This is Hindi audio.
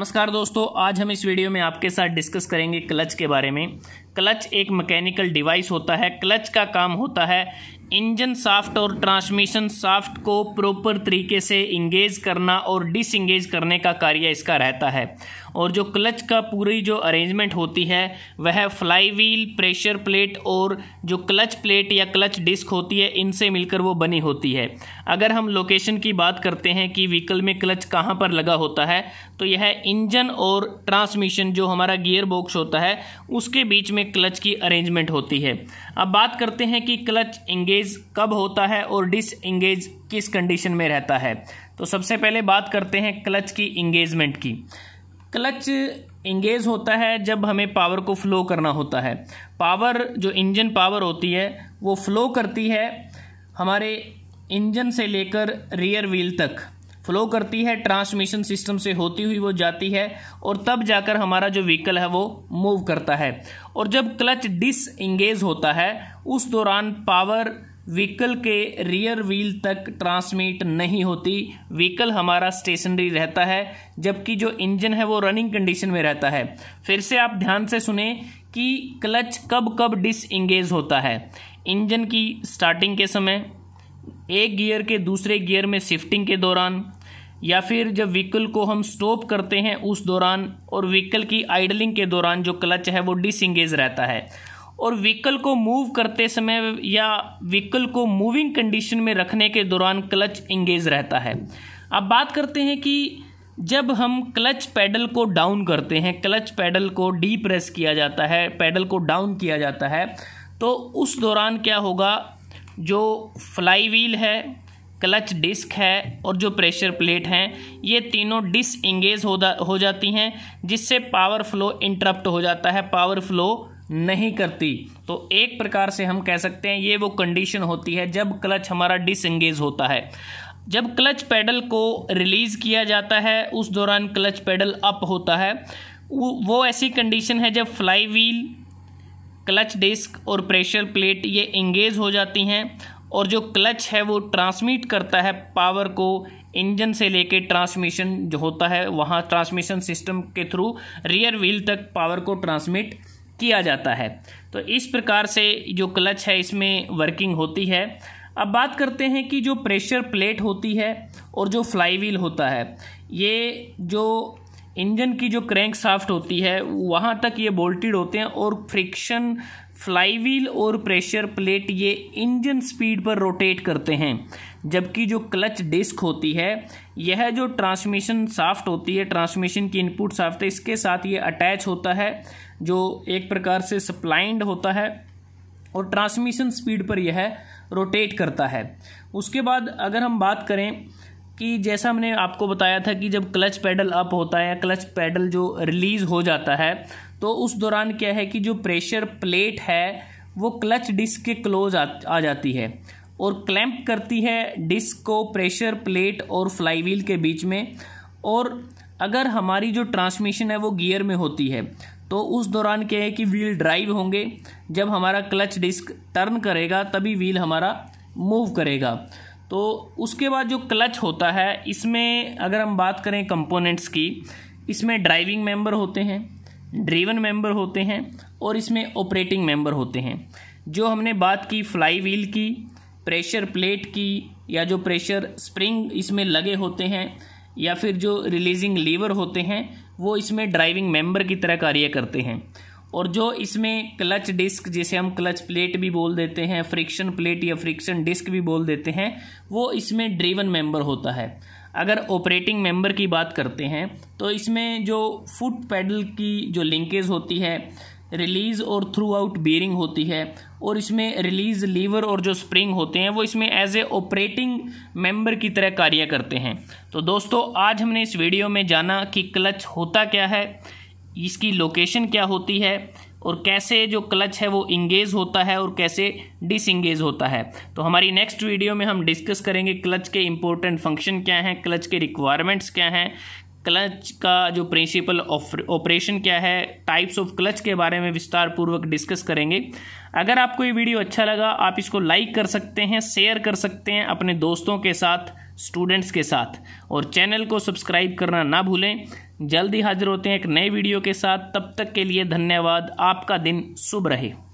नमस्कार दोस्तों आज हम इस वीडियो में आपके साथ डिस्कस करेंगे क्लच के बारे में क्लच एक मैकेनिकल डिवाइस होता है क्लच का काम होता है इंजन साफ्ट और ट्रांसमिशन साफ्ट को प्रॉपर तरीके से इंगेज करना और डिसंगेज करने का कार्य इसका रहता है और जो क्लच का पूरी जो अरेंजमेंट होती है वह फ्लाई व्हील प्रेशर प्लेट और जो क्लच प्लेट या क्लच डिस्क होती है इनसे मिलकर वो बनी होती है अगर हम लोकेशन की बात करते हैं कि व्हीकल में क्लच कहाँ पर लगा होता है तो यह इंजन और ट्रांसमिशन जो हमारा गियर बॉक्स होता है उसके बीच में क्लच की अरेंजमेंट होती है अब बात करते हैं कि क्लच इंगेज कब होता है और डिस इंगेज किस कंडीशन में रहता है तो सबसे पहले बात करते हैं क्लच की इंगेजमेंट की क्लच इंगेज होता है जब हमें पावर को फ्लो करना होता है पावर जो इंजन पावर होती है वो फ्लो करती है हमारे इंजन से लेकर रियर व्हील तक फ्लो करती है ट्रांसमिशन सिस्टम से होती हुई वो जाती है और तब जाकर हमारा जो व्हीकल है वो मूव करता है और जब क्लच डिसंगेज होता है उस दौरान पावर व्हीकल के रियर व्हील तक ट्रांसमिट नहीं होती व्हीकल हमारा स्टेशनरी रहता है जबकि जो इंजन है वो रनिंग कंडीशन में रहता है फिर से आप ध्यान से सुने कि क्लच कब कब डिसंगेज होता है इंजन की स्टार्टिंग के समय एक गियर के दूसरे गियर में शिफ्टिंग के दौरान या फिर जब व्हीकल को हम स्टॉप करते हैं उस दौरान और व्हीकल की आइडलिंग के दौरान जो क्लच है वो डिसंगेज रहता है और व्हीकल को मूव करते समय या व्हीकल को मूविंग कंडीशन में रखने के दौरान क्लच इंगेज रहता है अब बात करते हैं कि जब हम क्लच पैडल को डाउन करते हैं क्लच पैडल को डी प्रेस किया जाता है पैडल को डाउन किया जाता है तो उस दौरान क्या होगा जो फ्लाई व्हील है क्लच डिस्क है और जो प्रेशर प्लेट हैं ये तीनों डिस इंगेज हो, हो जाती हैं जिससे पावर फ्लो इंटरप्ट हो जाता है पावर फ्लो नहीं करती तो एक प्रकार से हम कह सकते हैं ये वो कंडीशन होती है जब क्लच हमारा डिसंगेज होता है जब क्लच पैडल को रिलीज़ किया जाता है उस दौरान क्लच पैडल अप होता है वो ऐसी कंडीशन है जब फ्लाई व्हील क्लच डिस्क और प्रेशर प्लेट ये इंगेज हो जाती हैं और जो क्लच है वो ट्रांसमिट करता है पावर को इंजन से लेके ट्रांसमिशन जो होता है वहाँ ट्रांसमिशन सिस्टम के थ्रू रियर व्हील तक पावर को ट्रांसमिट किया जाता है तो इस प्रकार से जो क्लच है इसमें वर्किंग होती है अब बात करते हैं कि जो प्रेशर प्लेट होती है और जो फ्लाई व्हील होता है ये जो इंजन की जो क्रैंक साफ्ट होती है वहाँ तक ये बोल्टेड होते हैं और फ्रिक्शन फ्लाईवील और प्रेशर प्लेट ये इंजन स्पीड पर रोटेट करते हैं जबकि जो क्लच डिस्क होती है यह जो ट्रांसमिशन साफ्ट होती है ट्रांसमिशन की इनपुट साफ्ट है इसके साथ ये अटैच होता है जो एक प्रकार से सप्लाइंड होता है और ट्रांसमिशन स्पीड पर यह रोटेट करता है उसके बाद अगर हम बात करें कि जैसा हमने आपको बताया था कि जब क्लच पैडल अप होता है या क्लच पैडल जो रिलीज़ हो जाता है तो उस दौरान क्या है कि जो प्रेशर प्लेट है वो क्लच डिस्क के क्लोज आ, आ जाती है और क्लैंप करती है डिस्क को प्रेशर प्लेट और फ्लाईवील के बीच में और अगर हमारी जो ट्रांसमिशन है वो गियर में होती है तो उस दौरान क्या है कि व्हील ड्राइव होंगे जब हमारा क्लच डिस्क टर्न करेगा तभी व्हील हमारा मूव करेगा तो उसके बाद जो क्लच होता है इसमें अगर हम बात करें कंपोनेंट्स की इसमें ड्राइविंग मेंबर होते हैं ड्रीवन मेंबर होते हैं और इसमें ऑपरेटिंग मेंबर होते हैं जो हमने बात की फ्लाई व्हील की प्रेशर प्लेट की या जो प्रेशर स्प्रिंग इसमें लगे होते हैं या फिर जो रिलीजिंग लीवर होते हैं वो इसमें ड्राइविंग मेंबर की तरह कार्य करते हैं और जो इसमें क्लच डिस्क जिसे हम क्लच प्लेट भी बोल देते हैं फ्रिक्शन प्लेट या फ्रिक्शन डिस्क भी बोल देते हैं वो इसमें ड्रीवन मेंबर होता है अगर ऑपरेटिंग मेंबर की बात करते हैं तो इसमें जो फुट पैडल की जो लिंकेज होती है रिलीज़ और थ्रू आउट बियरिंग होती है और इसमें रिलीज़ लीवर और जो स्प्रिंग होते हैं वो इसमें एज ए ऑपरेटिंग मेंबर की तरह कार्य करते हैं तो दोस्तों आज हमने इस वीडियो में जाना कि क्लच होता क्या है इसकी लोकेशन क्या होती है और कैसे जो क्लच है वो इंगेज होता है और कैसे डिसंगेज होता है तो हमारी नेक्स्ट वीडियो में हम डिस्कस करेंगे क्लच के इंपॉर्टेंट फंक्शन क्या हैं क्लच के रिक्वायरमेंट्स क्या हैं क्लच का जो प्रिंसिपल ऑपरेशन क्या है टाइप्स ऑफ क्लच के बारे में विस्तार पूर्वक डिस्कस करेंगे अगर आपको ये वीडियो अच्छा लगा आप इसको लाइक कर सकते हैं शेयर कर सकते हैं अपने दोस्तों के साथ स्टूडेंट्स के साथ और चैनल को सब्सक्राइब करना ना भूलें जल्द ही हाजिर होते हैं एक नए वीडियो के साथ तब तक के लिए धन्यवाद आपका दिन शुभ रहे